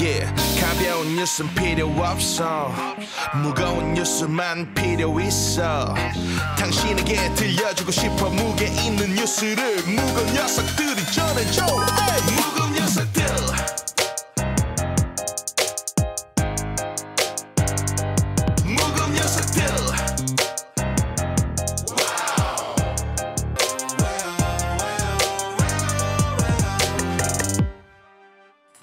Yeah, 예, 가벼운 뉴스는 필요 없어 무거운 뉴스만 필요 있어 당신에게 들려주고 싶어 무게 있는 뉴스를 무거운 녀석들이 전해줘 hey! 무거운 녀석들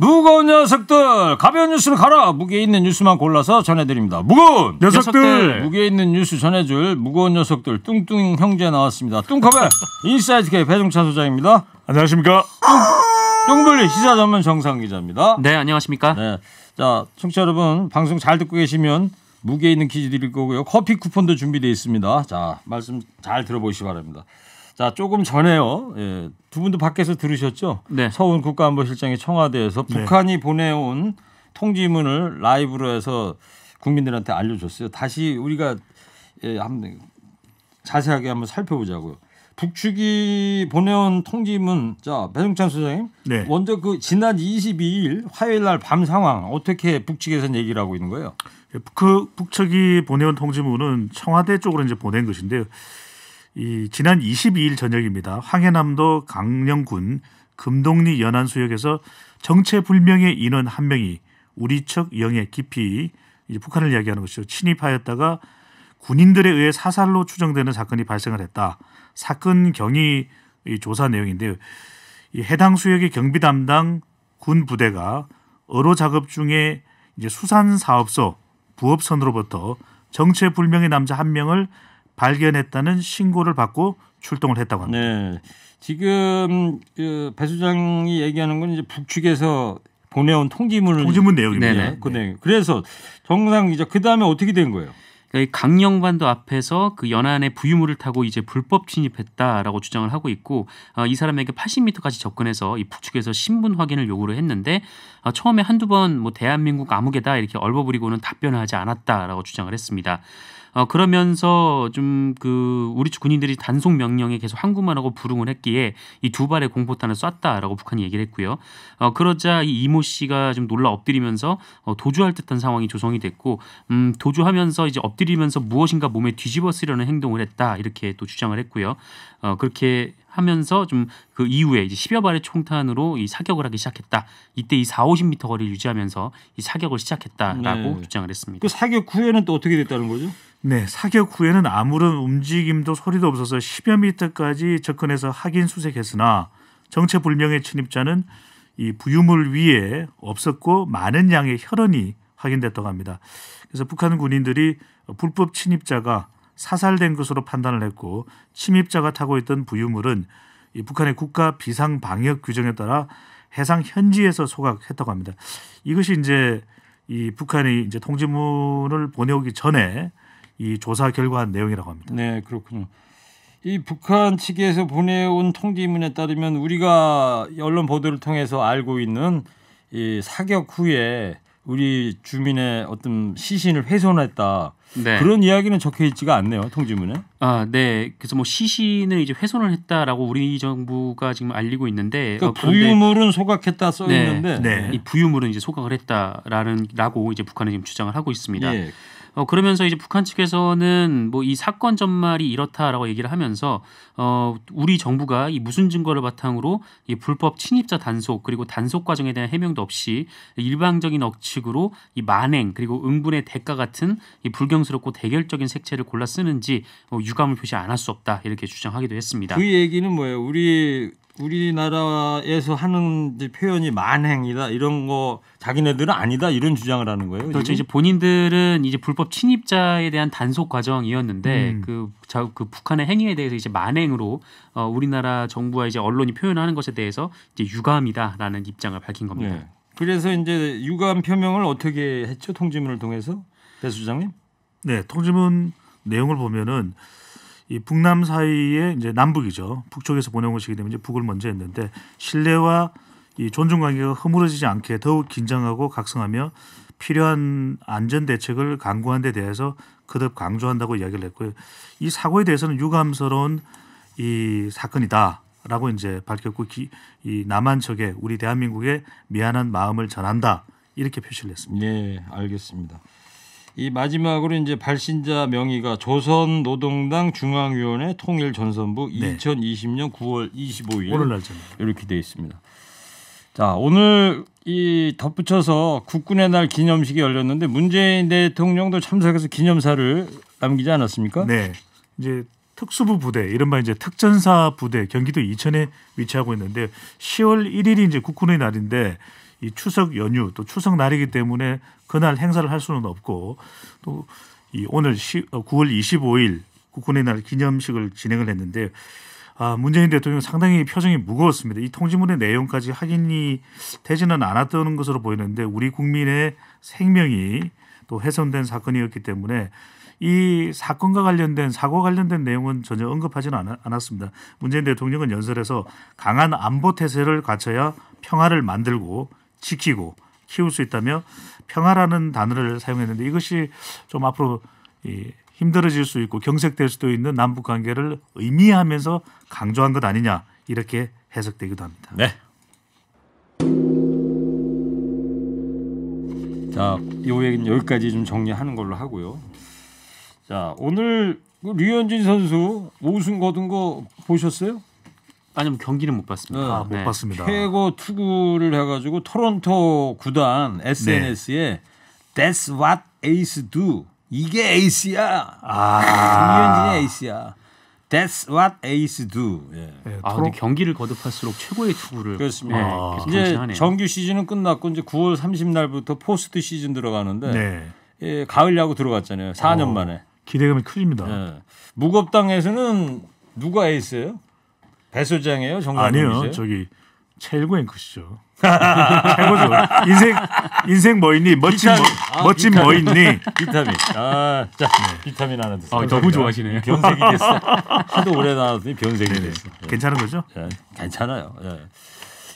무거운 녀석들 가벼운 뉴스를 가라 무게 있는 뉴스만 골라서 전해드립니다 무거운 녀석들, 녀석들. 무게 있는 뉴스 전해줄 무거운 녀석들 뚱뚱 형제 나왔습니다 뚱커벨 인사이트K 배종찬 소장입니다 안녕하십니까 뚱블리 시사 전문 정상 기자입니다 네 안녕하십니까 네. 자 청취자 여러분 방송 잘 듣고 계시면 무게 있는 퀴즈 드릴 거고요 커피 쿠폰도 준비되어 있습니다 자 말씀 잘 들어보시기 바랍니다 자, 조금 전에요. 예, 두 분도 밖에서 들으셨죠? 네. 서훈 국가안보실장이 청와대에서 네. 북한이 보내온 통지문을 라이브로 해서 국민들한테 알려줬어요. 다시 우리가 예, 한번 자세하게 한번 살펴보자고요. 북측이 보내온 통지문 자 배종찬 소장님 네. 먼저 그 지난 22일 화요일 날 밤 상황 어떻게 북측에서는 얘기를 하고 있는 거예요? 그 북측이 보내온 통지문은 청와대 쪽으로 이제 보낸 것인데요. 이 지난 22일 저녁입니다. 황해남도 강령군 금동리 연안 수역에서 정체불명의 인원 한 명이 우리 측 영해 깊이 북한을 이야기하는 것이죠. 침입하였다가 군인들에 의해 사살로 추정되는 사건이 발생을 했다. 사건 경위 조사 내용인데요. 이 해당 수역의 경비 담당 군 부대가 어로 작업 중에 이제 수산 사업소 부업선으로부터 정체불명의 남자 한 명을 발견했다는 신고를 받고 출동을 했다고 합니다. 네. 지금 그배 소장이 얘기하는 건 이제 북측에서 보내온 통지문을 통지문 내용입니다. 네, 네. 네. 그내 그래서 정상 이제 그 다음에 어떻게 된 거예요? 그러니 강령반도 앞에서 그 연안의 부유물을 타고 이제 불법 진입했다라고 주장을 하고 있고 어, 이 사람에게 80m까지 접근해서 이 북측에서 신분 확인을 요구를 했는데 어, 처음에 한두 번 뭐 대한민국 아무개다 이렇게 얼버무리고는 답변을 하지 않았다라고 주장을 했습니다. 어, 그러면서 좀 그 우리 군인들이 단속 명령에 계속 한국말하고 부릉을 했기에 이 두 발의 공포탄을 쐈다라고 북한이 얘기를 했고요. 어, 그러자 이 이모 씨가 좀 놀라 엎드리면서 어, 도주할 듯한 상황이 조성이 됐고 음, 도주하면서 이제 엎드리면서 무엇인가 몸에 뒤집어 쓰려는 행동을 했다 이렇게 또 주장을 했고요. 어, 그렇게 하면서 좀 그 이후에 이제 10여 발의 총탄으로 이 사격을 하기 시작했다. 이때 이 4, 50m 거리를 유지하면서 이 사격을 시작했다라고 네. 주장을 했습니다. 그 사격 후에는 또 어떻게 됐다는 거죠? 네, 사격 후에는 아무런 움직임도 소리도 없어서 10여 미터까지 접근해서 확인 수색했으나 정체불명의 침입자는 이 부유물 위에 없었고 많은 양의 혈흔이 확인됐다고 합니다. 그래서 북한 군인들이 불법 침입자가 사살된 것으로 판단을 했고 침입자가 타고 있던 부유물은 북한의 국가 비상 방역 규정에 따라 해상 현지에서 소각했다고 합니다. 이것이 이제 이 북한이 이제 통지문을 보내오기 전에 이 조사 결과한 내용이라고 합니다. 네, 그렇군요. 이 북한 측에서 보내온 통지문에 따르면 우리가 언론 보도를 통해서 알고 있는 이 사격 후에 우리 주민의 어떤 시신을 훼손했다. 네. 그런 이야기는 적혀 있지가 않네요 통지문에. 아 네. 그래서 뭐 시신을 이제 훼손을 했다라고 우리 정부가 지금 알리고 있는데 그러니까 어, 부유물은 소각했다 써 네. 있는데 네. 이 부유물은 이제 소각을 했다라는 라고 이제 북한은 지금 주장을 하고 있습니다. 예. 어, 그러면서 이제 북한 측에서는 뭐 이 사건 전말이 이렇다라고 얘기를 하면서 어, 우리 정부가 이 무슨 증거를 바탕으로 이 불법 침입자 단속 그리고 단속 과정에 대한 해명도 없이 일방적인 억측으로 이 만행 그리고 응분의 대가 같은 이 불경스럽고 대결적인 색채를 골라 쓰는지 어, 유감을 표시 안 할 수 없다 이렇게 주장하기도 했습니다. 그 얘기는 뭐예요? 우리 우리나라에서 하는 표현이 만행이다 이런 거 자기네들은 아니다 이런 주장을 하는 거예요. 그렇죠. 이제 본인들은 이제 불법 침입자에 대한 단속 과정이었는데 음. 그, 자, 그 북한의 행위에 대해서 이제 만행으로 어, 우리나라 정부와 이제 언론이 표현하는 것에 대해서 이제 유감이다라는 입장을 밝힌 겁니다. 네. 그래서 이제 유감 표명을 어떻게 했죠? 통지문을 통해서 배 수장님? 네, 통지문 내용을 보면은 이 북남 사이에 이제 남북이죠. 북쪽에서 보내온 것이기 때문에 이제 북을 먼저 했는데 신뢰와 이 존중 관계가 허물어지지 않게 더욱 긴장하고 각성하며 필요한 안전 대책을 강구한 데 대해서 그득 강조한다고 이야기를 했고요. 이 사고에 대해서는 유감스러운 이 사건이다라고 이제 밝혔고 기, 이 남한 측에 우리 대한민국에 미안한 마음을 전한다 이렇게 표시를 했습니다. 예, 알겠습니다. 이 마지막으로 이제 발신자 명의가 조선노동당 중앙위원회 통일전선부 네. 2020년 9월 25일 오늘 날짜 이렇게 돼 있습니다. 자 오늘 이 덧붙여서 국군의 날 기념식이 열렸는데 문재인 대통령도 참석해서 기념사를 남기지 않았습니까? 네, 이제 특수부 부대 이른바 이제 특전사 부대 경기도 이천에 위치하고 있는데 10월 1일이 이제 국군의 날인데 이 추석 연휴 또 추석 날이기 때문에 그날 행사를 할 수는 없고 또 이 오늘 9월 어, 25일 국군의 날 기념식을 진행을 했는데 아, 문재인 대통령 상당히 표정이 무거웠습니다. 이 통지문의 내용까지 확인이 되지는 않았던 것으로 보이는데 우리 국민의 생명이 또 훼손된 사건이었기 때문에 이 사건과 관련된 사고 관련된 내용은 전혀 언급하지는 않았습니다. 문재인 대통령은 연설에서 강한 안보 태세를 갖춰야 평화를 만들고 지키고 키울 수 있다며 평화라는 단어를 사용했는데 이것이 좀 앞으로 이 힘들어질 수 있고 경색될 수도 있는 남북 관계를 의미하면서 강조한 것 아니냐 이렇게 해석되기도 합니다. 네. 자, 요 얘기는 여기까지 좀 정리하는 걸로 하고요. 자, 오늘 류현진 선수 우승 거둔 거 보셨어요? 아니면 경기는 못 봤습니다. 네. 아, 못 네. 봤습니다. 최고 투구를 해가지고 토론토 구단 SNS에 네. That's what ace do. 이게 에이스야. 아. 김현진의 에이스야. That's what ace do. 예. 네, 아, 토론... 근데 경기를 거듭할수록 최고의 투구를 그렇습니다. 네, 아. 이제 정규 시즌은 끝났고 이제 9월 30날부터 포스트 시즌 들어가는데 네. 예, 가을 야구 들어갔잖아요. 4년 어, 만에. 기대감이 클립니다. 예. 무겁당에서는 누가 에이스예요? 배 소장이에요, 정상근 아니요, 저기 최고구 앵커시죠. 최고죠. 인생 인생 뭐 있니? 멋진 비타민. 뭐, 아, 멋진 뭐 비타민. 뭐 있니? 비타민. 아, 자, 네. 비타민 하나 드세요. 아, 너무 좋아하시네요. 변색이 됐어. 하도 오래 나왔더니 변색이 네네. 됐어. 예. 괜찮은 거죠? 예, 괜찮아요. 예.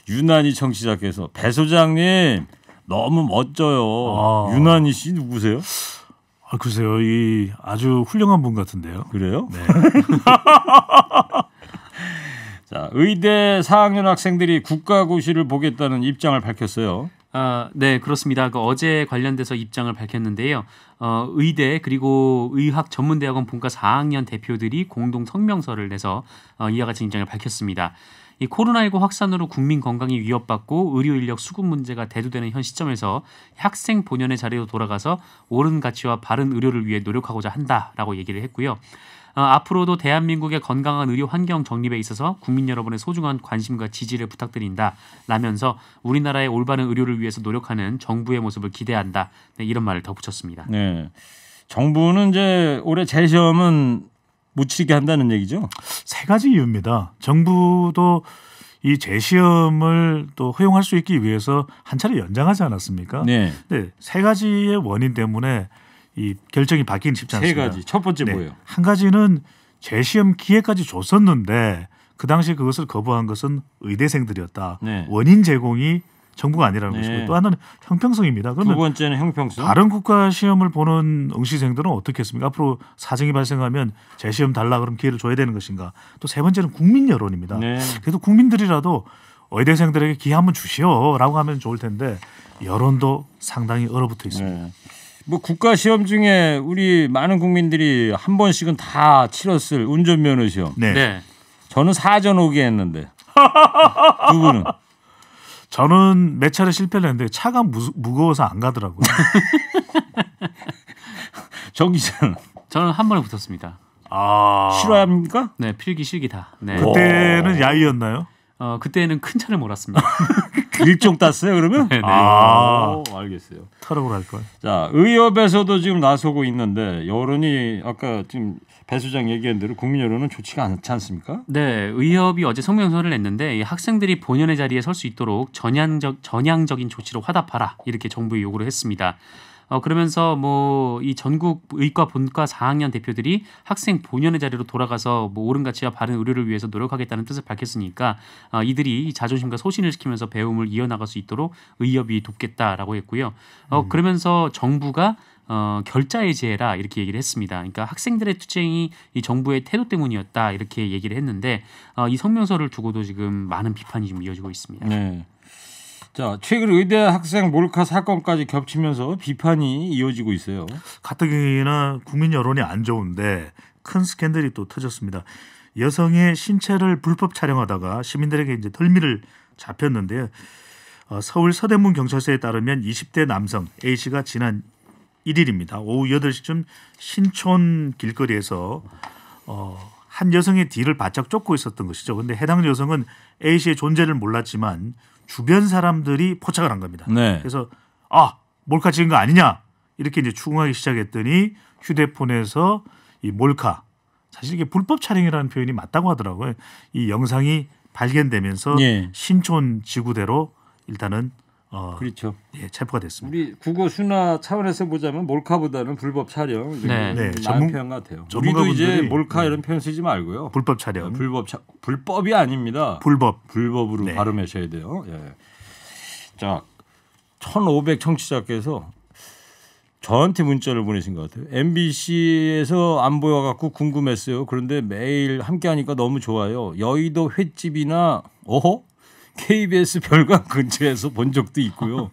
유난히 청취자께서 배 소장님 너무 멋져요. 아. 유난히 씨 누구세요? 아, 글쎄요. 이 아주 훌륭한 분 같은데요. 그래요? 네. 의대 4학년 학생들이 국가고시를 보겠다는 입장을 밝혔어요. 아, 네, 그렇습니다. 그 어제 관련돼서 입장을 밝혔는데요. 어, 의대 그리고 의학 전문대학원 본과 4학년 대표들이 공동 성명서를 내서 어, 이와 같은 입장을 밝혔습니다. 이 코로나19 확산으로 국민 건강이 위협받고 의료 인력 수급 문제가 대두되는 현 시점에서 학생 본연의 자리로 돌아가서 옳은 가치와 바른 의료를 위해 노력하고자 한다라고 얘기를 했고요. 어, 앞으로도 대한민국의 건강한 의료 환경 정립에 있어서 국민 여러분의 소중한 관심과 지지를 부탁드린다. 라면서 우리나라의 올바른 의료를 위해서 노력하는 정부의 모습을 기대한다. 네, 이런 말을 덧붙였습니다. 네. 정부는 이제 올해 재시험은 묻히게 한다는 얘기죠. 세 가지 이유입니다. 정부도 이 재시험을 또 허용할 수 있기 위해서 한 차례 연장하지 않았습니까? 네. 네. 세 가지의 원인 때문에 이 결정이 바뀌긴 쉽지 않습니다. 세 가지. 첫 번째 네. 뭐예요? 한 가지는 재시험 기회까지 줬었는데 그 당시 그것을 거부한 것은 의대생들이었다. 네. 원인 제공이 정부가 아니라는 네. 것이고 또 하나는 형평성입니다. 그러면 두 번째는 형평성. 다른 국가 시험을 보는 응시생들은 어떻겠습니까? 앞으로 사정이 발생하면 재시험 달라 그럼 기회를 줘야 되는 것인가? 또 세 번째는 국민 여론입니다. 네. 그래도 국민들이라도 의대생들에게 기회 한번 주시오라고 하면 좋을 텐데 여론도 상당히 얼어붙어 있습니다. 네. 뭐 국가 시험 중에 우리 많은 국민들이 한 번씩은 다 치렀을 운전면허 시험. 네. 네. 저는 사전 오기 했는데 두 분은 저는 몇 차례 실패를 했는데 차가 무, 무거워서 안 가더라고요. 정기자는 저는 한 번에 붙었습니다. 아. 실화입니까? 네, 필기 실기 다. 네. 그때는 야이였나요? 어, 그때는 큰 차를 몰았습니다. 일종 땄어요 그러면? 네네. 네. 아 알겠어요. 타라고 할 걸. 자 의협에서도 지금 나서고 있는데 여론이 아까 지금 배 소장 얘기한 대로 국민 여론은 좋지가 않지 않습니까? 네 의협이 어제 성명서를 냈는데 학생들이 본연의 자리에 설 수 있도록 전향적 전향적인 조치로 화답하라 이렇게 정부에 요구를 했습니다. 어, 그러면서 뭐 이 전국 의과 본과 4학년 대표들이 학생 본연의 자리로 돌아가서 뭐 옳은 가치와 바른 의료를 위해서 노력하겠다는 뜻을 밝혔으니까 어, 이들이 자존심과 소신을 지키면서 배움을 이어나갈 수 있도록 의협이 돕겠다라고 했고요. 어, 음. 그러면서 정부가 어, 결자해제라 이렇게 얘기를 했습니다. 그러니까 학생들의 투쟁이 이 정부의 태도 때문이었다 이렇게 얘기를 했는데 어, 이 성명서를 두고도 지금 많은 비판이 지금 이어지고 있습니다. 네. 자, 최근 의대 학생 몰카 사건까지 겹치면서 비판이 이어지고 있어요. 가뜩이나 국민 여론이 안 좋은데 큰 스캔들이 또 터졌습니다. 여성의 신체를 불법 촬영하다가 시민들에게 이제 덜미를 잡혔는데요. 어, 서울 서대문 경찰서에 따르면 20대 남성 A 씨가 지난 1일입니다. 오후 8시쯤 신촌 길거리에서 어, 한 여성의 뒤를 바짝 쫓고 있었던 것이죠. 근데 해당 여성은 A 씨의 존재를 몰랐지만 주변 사람들이 포착을 한 겁니다. 네. 그래서 아 몰카 찍은 거 아니냐 이렇게 이제 추궁하기 시작했더니 휴대폰에서 이 몰카 사실 이게 불법 촬영이라는 표현이 맞다고 하더라고요. 이 영상이 발견되면서 예. 신촌 지구대로 일단은 어, 그렇죠. 예, 체포가 됐습니다. 우리 국어 수나 차원에서 보자면 몰카보다는 불법 촬영 네. 네, 전문 표현 같아요. 우리도 이제 네. 몰카 이런 표현 쓰지 말고요. 불법 촬영. 네, 불법 차, 불법이 아닙니다. 불법. 불법으로 네. 발음하셔야 돼요. 예. 자, 1,500 청취자께서 저한테 문자를 보내신 것 같아요. MBC에서 안 보여갖고 궁금했어요. 그런데 매일 함께하니까 너무 좋아요. 여의도 횟집이나 오호 KBS 별관 근처에서 본 적도 있고요.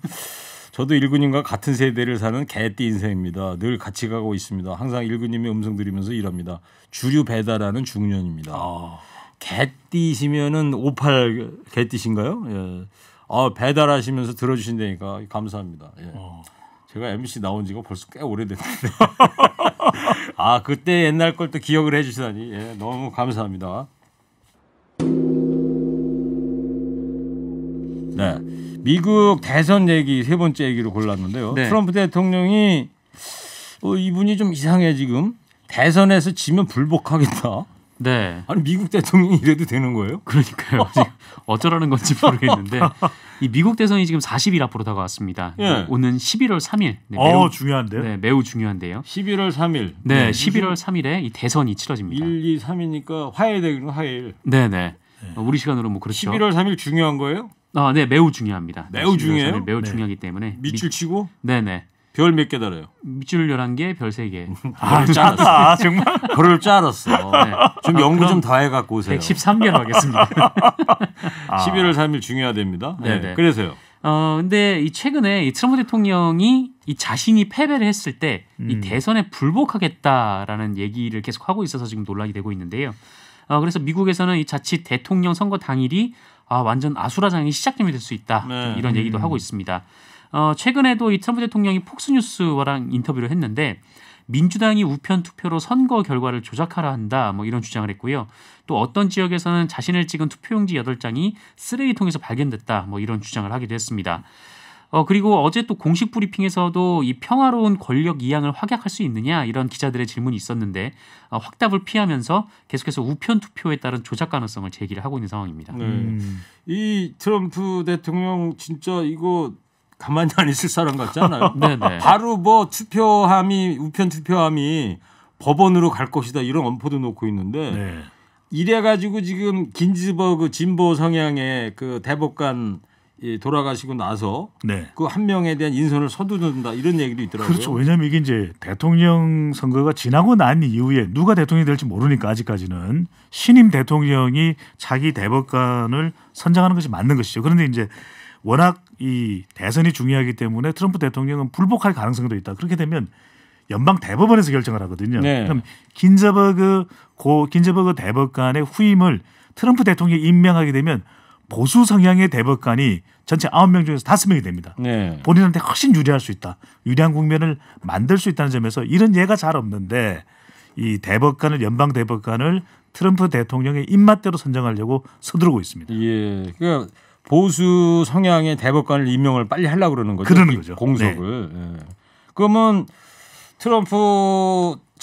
저도 일군님과 같은 세대를 사는 개띠 인생입니다. 늘 같이 가고 있습니다. 항상 일군님의 음성 들으면서 일합니다. 주류 배달하는 중년입니다. 아. 개띠시면은 58 개띠신가요? 예. 아, 배달하시면서 들어주신다니까 감사합니다. 예. 어. 제가 MC 나온 지가 벌써 꽤 오래됐는데. 아, 그때 옛날 걸 또 기억을 해주시다니. 예, 너무 감사합니다. 미국 대선 얘기 세 번째 얘기로 골랐는데요. 네. 트럼프 대통령이 어, 이분이 좀 이상해 지금 대선에서 지면 불복하겠다. 네. 아니 미국 대통령이 이래도 되는 거예요? 그러니까요. 어쩌라는 건지 모르겠는데 이 미국 대선이 지금 40일 앞으로 다가왔습니다. 예. 네, 오는 11월 3일. 네, 매우 어, 중요한데요. 네, 매우 중요한데요. 11월 3일. 네, 네 11월 3일에 이 대선이 치러집니다. 1, 2, 3이니까 화요일이군 화요일. 네, 네. 우리 시간으로 뭐 그렇죠. 11월 3일 중요한 거예요? 아, 네, 매우 중요합니다. 매우 네, 중요해요. 매우 네. 중요하기 때문에 밑줄 치고. 네, 네. 별 몇 개 달아요? 밑줄 열한 개 별 세개 아, 짜다. 정말. 그를 짜았어. 네. 좀 연구 좀다해 갖고 오세요. 113개로 하겠습니다. 아. 11월 3일 중요하답니다. 네, 네. 그래서요. 어, 근데 이 최근에 이 트럼프 대통령이 이 자신이 패배를 했을 때이 음. 대선에 불복하겠다라는 얘기를 계속 하고 있어서 지금 논란이 되고 있는데요. 어, 그래서 미국에서는 이 자칫 대통령 선거 당일이 아, 완전 아수라장이 시작점이 될 수 있다 네. 이런 음. 얘기도 음. 하고 있습니다. 어, 최근에도 이 트럼프 대통령이 폭스뉴스와랑 인터뷰를 했는데 민주당이 우편 투표로 선거 결과를 조작하라 한다 뭐 이런 주장을 했고요. 또 어떤 지역에서는 자신을 찍은 투표용지 8장이 쓰레기통에서 발견됐다 뭐 이런 주장을 하기도 했습니다. 어, 그리고 어제 또 공식 브리핑에서도 이 평화로운 권력 이양을 확약할 수 있느냐 이런 기자들의 질문이 있었는데 어, 확답을 피하면서 계속해서 우편 투표에 따른 조작 가능성을 제기를 하고 있는 상황입니다. 네. 음. 이 트럼프 대통령 진짜 이거 가만히 안 있을 사람 같지 않아요? 네, 네. 바로 뭐 투표함이 우편 투표함이 법원으로 갈 것이다 이런 언포도 놓고 있는데 네. 이래 가지고 지금 긴즈버그 진보 성향의 그 대법관 돌아가시고 나서 네. 그한 명에 대한 인선을 서두른다 이런 얘기도 있더라고요. 그렇죠. 왜냐하면 이게 이제 대통령 선거가 지나고 난 이후에 누가 대통령이 될지 모르니까 아직까지는 신임 대통령이 자기 대법관을 선정하는 것이 맞는 것이죠. 그런데 이제 워낙 이 대선이 중요하기 때문에 트럼프 대통령은 불복할 가능성도 있다. 그렇게 되면 연방 대법원에서 결정을 하거든요. 네. 그럼 긴저버그 고 긴저버그 대법관의 후임을 트럼프 대통령이 임명하게 되면 보수 성향의 대법관이 전체 9명 중에서 5 명이 됩니다. 네. 본인한테 훨씬 유리할 수 있다. 유리한 국면을 만들 수 있다는 점에서 이런 예가 잘 없는데 이 대법관을 연방 대법관을 트럼프 대통령의 입맛대로 선정하려고 서두르고 있습니다. 예. 그러니까 보수 성향의 대법관을 임명을 빨리 하려고 그러는 거죠. 그러는 거죠. 공석을. 네. 예. 그러면 트럼프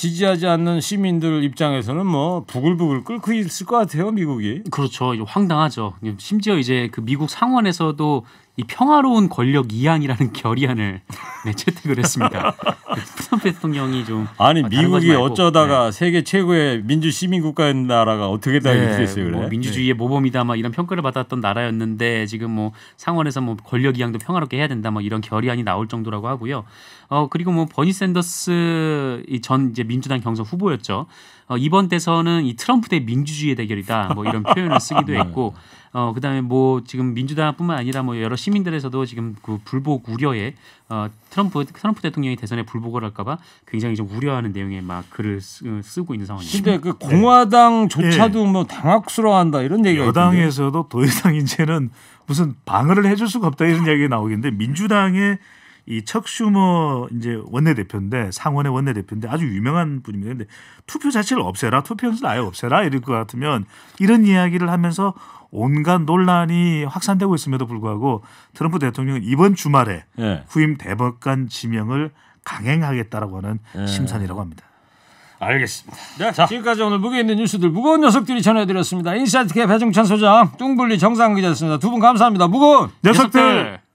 지지하지 않는 시민들 입장에서는 뭐 부글부글 끓고 있을 것 같아요 미국이. 그렇죠. 황당하죠. 심지어 이제 그 미국 상원에서도 이 평화로운 권력 이양이라는 결의안을 네, 채택을 했습니다. 그 트럼프 대통령이 좀 아니 아, 미국이 어쩌다가 네. 세계 최고의 민주 시민 국가인 나라가 어떻게 다 네, 수있어요 그래? 뭐 민주주의의 네. 모범이다 막 이런 평가를 받았던 나라였는데 지금 뭐 상원에서 뭐 권력 이양도 평화롭게 해야 된다 막 이런 결의안이 나올 정도라고 하고요. 어 그리고 뭐 버니 샌더스 전 이제 민주당 경선 후보였죠. 어, 이번 대선은 이 트럼프 대 민주주의 대결이다. 뭐 이런 표현을 쓰기도 네. 했고 어, 그다음에 뭐 지금 민주당뿐만 아니라 뭐 여러 시민들에서도 지금 그 불복 우려에 어, 트럼프 트럼프 대통령이 대선에 불복을 할까봐 굉장히 좀 우려하는 내용의 막 글을 쓰, 어, 고 있는 상황입니다. 근데 그 공화당조차도 네. 네. 뭐 당학스러워한다 이런 얘기가 여당에서도 더 이상 이제는 무슨 방어를 해줄 수가 없다 이런 이기가 나오겠는데 민주당의 이 척슈머 이제 원내대표인데 상원의 원내대표인데 아주 유명한 분입니다. 근데 투표 자체를 없애라, 투표 연습을 아예 없애라 이럴 것 같으면 이런 이야기를 하면서 온갖 논란이 확산되고 있음에도 불구하고 트럼프 대통령은 이번 주말에 네. 후임 대법관 지명을 강행하겠다라고 하는 네. 심산이라고 합니다. 알겠습니다. 네, 자. 지금까지 오늘 무게 있는 뉴스들 무거운 녀석들이 전해드렸습니다. 인사이트캡 배종찬 소장, 뚱블리 정상 기자였습니다. 두 분 감사합니다. 무거운 녀석들. 녀석들.